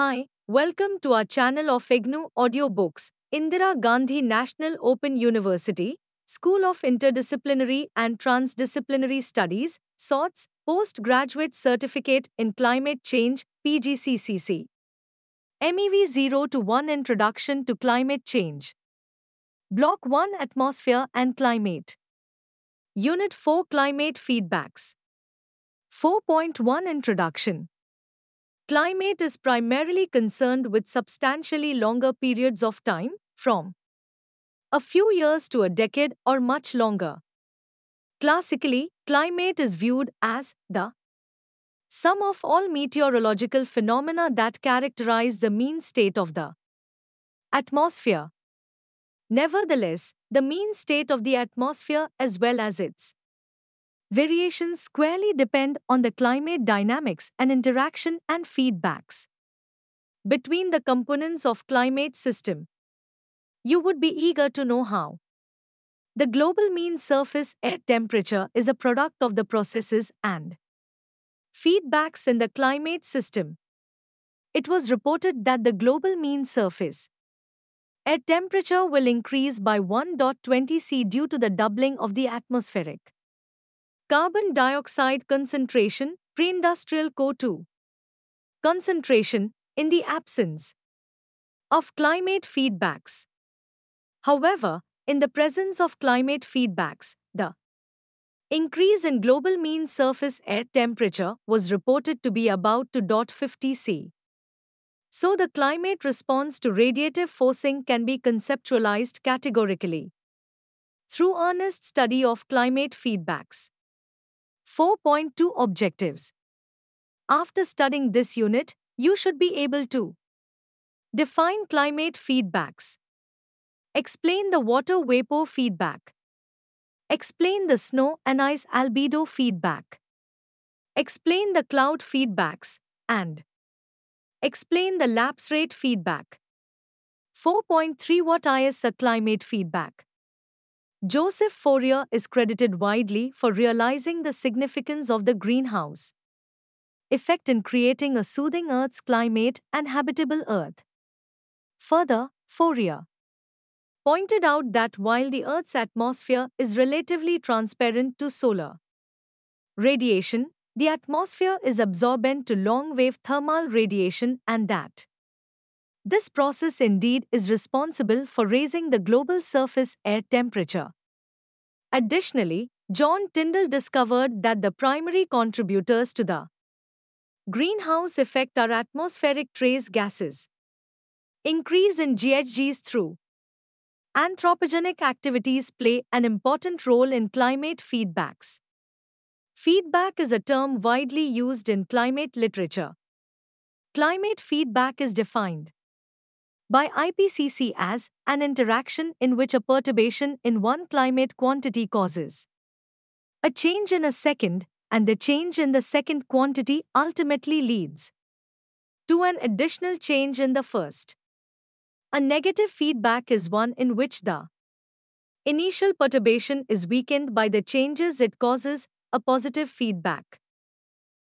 Hi, welcome to our channel of IGNU Audiobooks, Indira Gandhi National Open University, School of Interdisciplinary and Transdisciplinary Studies, SOTS, Postgraduate Certificate in Climate Change, PGCCC. MEV 0 to 1 Introduction to Climate Change. Block 1 Atmosphere and Climate. Unit 4 Climate Feedbacks. 4.1 Introduction Climate is primarily concerned with substantially longer periods of time, from a few years to a decade or much longer. Classically, climate is viewed as the sum of all meteorological phenomena that characterize the mean state of the atmosphere. Nevertheless, the mean state of the atmosphere as well as its Variations squarely depend on the climate dynamics and interaction and feedbacks between the components of climate system. You would be eager to know how. The global mean surface air temperature is a product of the processes and feedbacks in the climate system. It was reported that the global mean surface air temperature will increase by 1.20 C due to the doubling of the atmospheric Carbon dioxide concentration, pre-industrial CO2. Concentration, in the absence of climate feedbacks. However, in the presence of climate feedbacks, the increase in global mean surface air temperature was reported to be about 2.50 C. So the climate response to radiative forcing can be conceptualized categorically through earnest study of climate feedbacks. 4.2 Objectives. After studying this unit, you should be able to define climate feedbacks, explain the water vapor feedback, explain the snow and ice albedo feedback, explain the cloud feedbacks, and explain the lapse rate feedback. 4.3 What is a climate feedback? Joseph Fourier is credited widely for realizing the significance of the greenhouse effect in creating a soothing Earth's climate and habitable Earth. Further, Fourier pointed out that while the Earth's atmosphere is relatively transparent to solar radiation, the atmosphere is absorbent to long wave thermal radiation and that this process indeed is responsible for raising the global surface air temperature. Additionally, John Tyndall discovered that the primary contributors to the greenhouse effect are atmospheric trace gases, increase in GHGs through anthropogenic activities play an important role in climate feedbacks. Feedback is a term widely used in climate literature. Climate feedback is defined by IPCC as an interaction in which a perturbation in one climate quantity causes a change in a second, and the change in the second quantity ultimately leads to an additional change in the first. A negative feedback is one in which the initial perturbation is weakened by the changes it causes, a positive feedback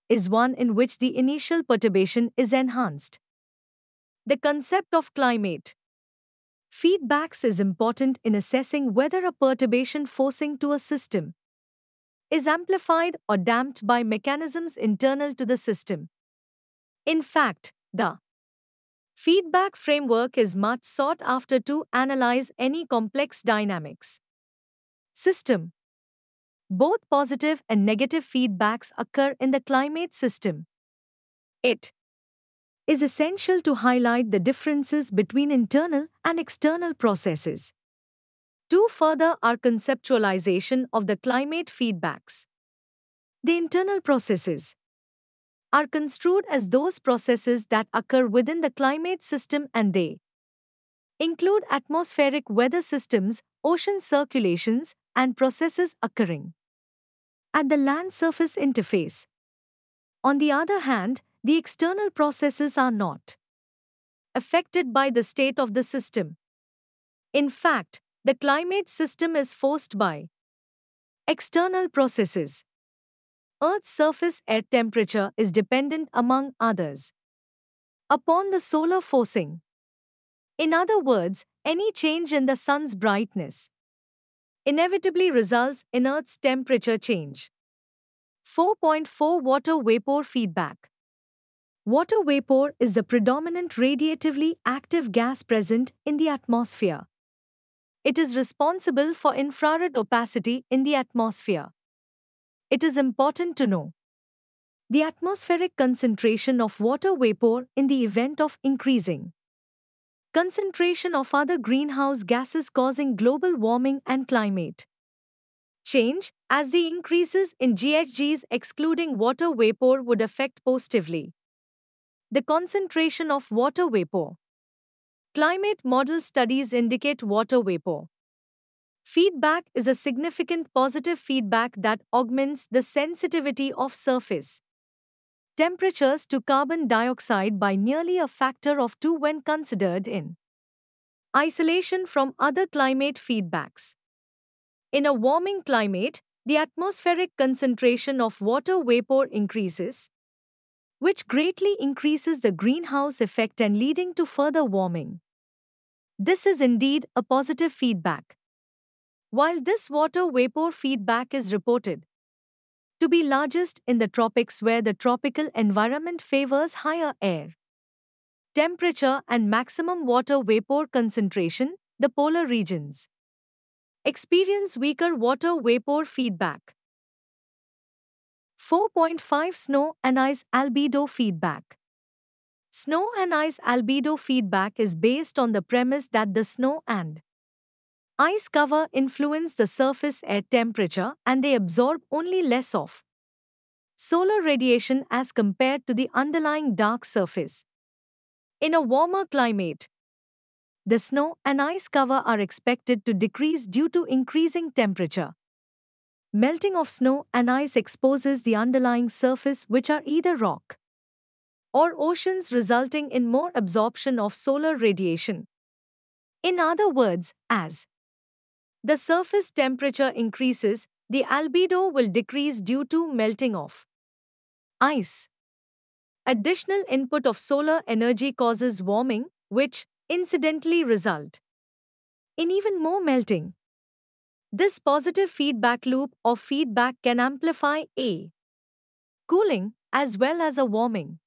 is one in which the initial perturbation is enhanced the concept of climate. Feedbacks is important in assessing whether a perturbation forcing to a system is amplified or damped by mechanisms internal to the system. In fact, the feedback framework is much sought after to analyze any complex dynamics system. Both positive and negative feedbacks occur in the climate system. It is essential to highlight the differences between internal and external processes. Two further are conceptualization of the climate feedbacks. The internal processes are construed as those processes that occur within the climate system and they include atmospheric weather systems, ocean circulations, and processes occurring at the land surface interface. On the other hand, the external processes are not affected by the state of the system. In fact, the climate system is forced by external processes. Earth's surface air temperature is dependent, among others, upon the solar forcing. In other words, any change in the sun's brightness inevitably results in Earth's temperature change. 4.4 Water Vapor Feedback Water vapor is the predominant radiatively active gas present in the atmosphere. It is responsible for infrared opacity in the atmosphere. It is important to know the atmospheric concentration of water vapor in the event of increasing concentration of other greenhouse gases causing global warming and climate change as the increases in GHGs excluding water vapor would affect positively the concentration of water vapor. Climate model studies indicate water vapor. Feedback is a significant positive feedback that augments the sensitivity of surface temperatures to carbon dioxide by nearly a factor of 2 when considered in isolation from other climate feedbacks. In a warming climate, the atmospheric concentration of water vapor increases, which greatly increases the greenhouse effect and leading to further warming. This is indeed a positive feedback. While this water vapor feedback is reported to be largest in the tropics where the tropical environment favors higher air temperature and maximum water vapor concentration, the polar regions experience weaker water vapor feedback. 4.5 Snow and Ice Albedo Feedback Snow and ice albedo feedback is based on the premise that the snow and ice cover influence the surface air temperature and they absorb only less of solar radiation as compared to the underlying dark surface. In a warmer climate, the snow and ice cover are expected to decrease due to increasing temperature. Melting of snow and ice exposes the underlying surface which are either rock or oceans resulting in more absorption of solar radiation. In other words, as the surface temperature increases, the albedo will decrease due to melting of ice. Additional input of solar energy causes warming, which, incidentally, result in even more melting. This positive feedback loop or feedback can amplify a cooling as well as a warming.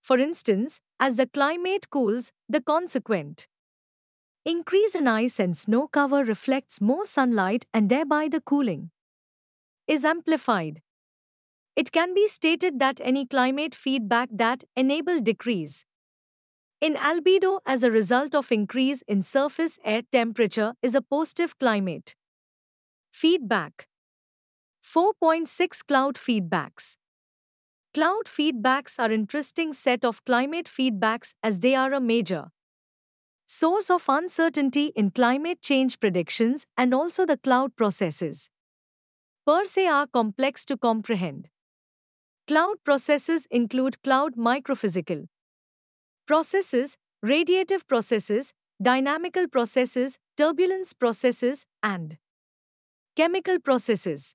For instance, as the climate cools, the consequent increase in ice and snow cover reflects more sunlight and thereby the cooling is amplified. It can be stated that any climate feedback that enable decrease in albedo as a result of increase in surface air temperature is a positive climate Feedback 4.6 Cloud Feedbacks Cloud feedbacks are interesting set of climate feedbacks as they are a major source of uncertainty in climate change predictions and also the cloud processes. Per se are complex to comprehend. Cloud processes include cloud microphysical processes, radiative processes, dynamical processes, turbulence processes, and Chemical processes.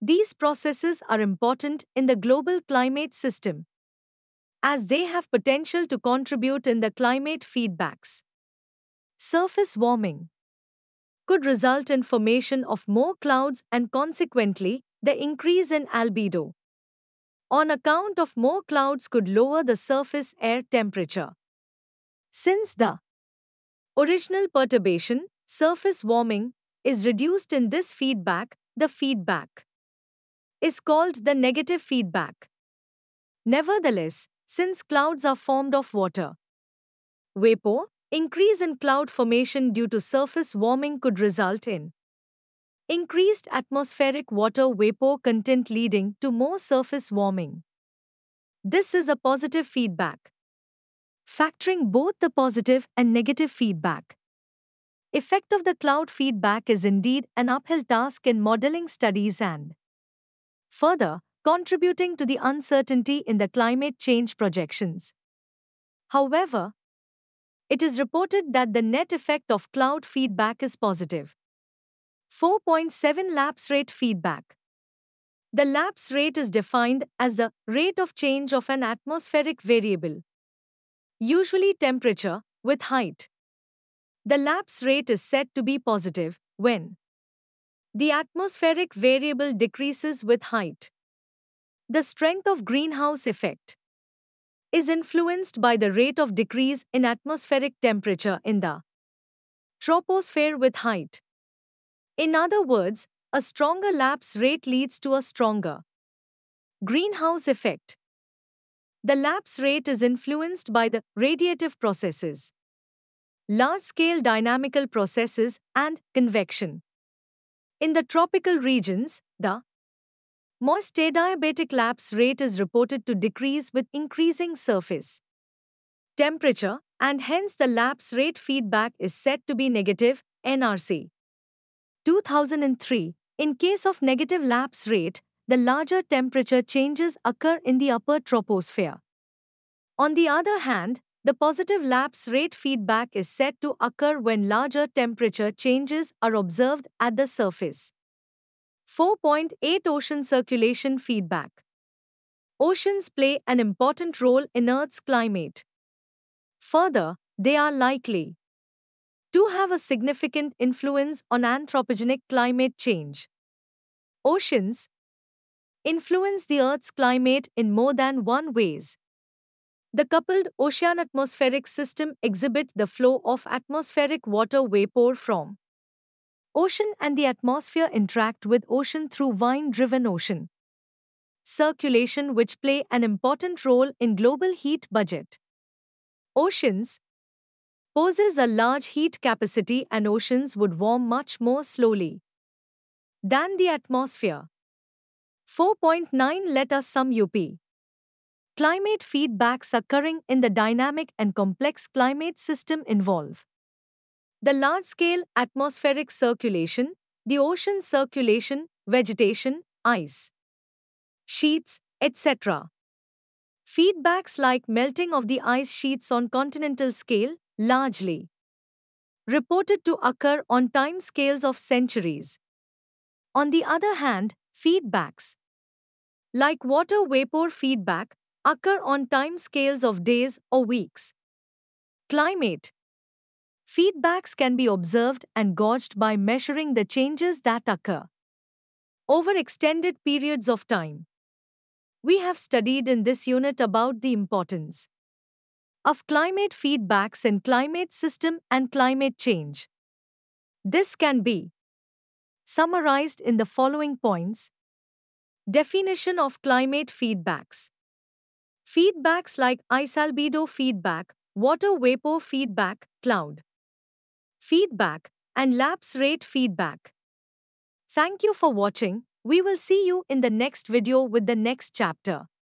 These processes are important in the global climate system as they have potential to contribute in the climate feedbacks. Surface warming could result in formation of more clouds and consequently the increase in albedo. On account of more clouds could lower the surface air temperature. Since the original perturbation, surface warming is reduced in this feedback, the feedback is called the negative feedback. Nevertheless, since clouds are formed of water, vapor, increase in cloud formation due to surface warming could result in increased atmospheric water vapor content leading to more surface warming. This is a positive feedback. Factoring both the positive and negative feedback Effect of the cloud feedback is indeed an uphill task in modeling studies and further contributing to the uncertainty in the climate change projections. However, it is reported that the net effect of cloud feedback is positive. 4.7 lapse rate feedback. The lapse rate is defined as the rate of change of an atmospheric variable, usually temperature, with height. The lapse rate is said to be positive when the atmospheric variable decreases with height. The strength of greenhouse effect is influenced by the rate of decrease in atmospheric temperature in the troposphere with height. In other words, a stronger lapse rate leads to a stronger greenhouse effect. The lapse rate is influenced by the radiative processes large-scale dynamical processes and convection. In the tropical regions, the moist adiabatic lapse rate is reported to decrease with increasing surface temperature and hence the lapse rate feedback is said to be negative NRC. 2003 In case of negative lapse rate, the larger temperature changes occur in the upper troposphere. On the other hand, the positive lapse rate feedback is said to occur when larger temperature changes are observed at the surface. 4.8 Ocean Circulation Feedback Oceans play an important role in Earth's climate. Further, they are likely to have a significant influence on anthropogenic climate change. Oceans influence the Earth's climate in more than one ways. The coupled ocean-atmospheric system exhibit the flow of atmospheric water vapor from ocean and the atmosphere interact with ocean through vine-driven ocean circulation which play an important role in global heat budget. Oceans poses a large heat capacity and oceans would warm much more slowly than the atmosphere. 4.9 Let us sum UP. Climate feedbacks occurring in the dynamic and complex climate system involve the large scale atmospheric circulation, the ocean circulation, vegetation, ice sheets, etc. Feedbacks like melting of the ice sheets on continental scale, largely reported to occur on time scales of centuries. On the other hand, feedbacks like water vapor feedback occur on time scales of days or weeks. Climate Feedbacks can be observed and gauged by measuring the changes that occur over extended periods of time. We have studied in this unit about the importance of climate feedbacks in climate system and climate change. This can be summarized in the following points Definition of climate feedbacks Feedbacks like ice albedo feedback, water vapor feedback, cloud feedback, and lapse rate feedback. Thank you for watching. We will see you in the next video with the next chapter.